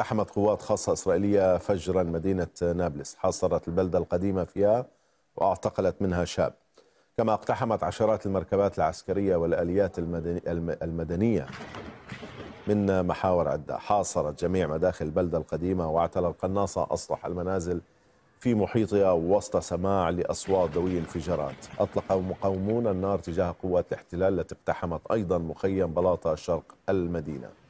اقتحمت قوات خاصة إسرائيلية فجرا مدينة نابلس حاصرت البلدة القديمة فيها واعتقلت منها شاب كما اقتحمت عشرات المركبات العسكرية والآليات المدنية من محاور عدة حاصرت جميع مداخل البلدة القديمة واعتلى القناصة أصلح المنازل في محيطها وسط سماع لأصوات ذوي انفجارات أطلق مقاومون النار تجاه قوات الاحتلال التي اقتحمت أيضا مخيم بلاطة شرق المدينة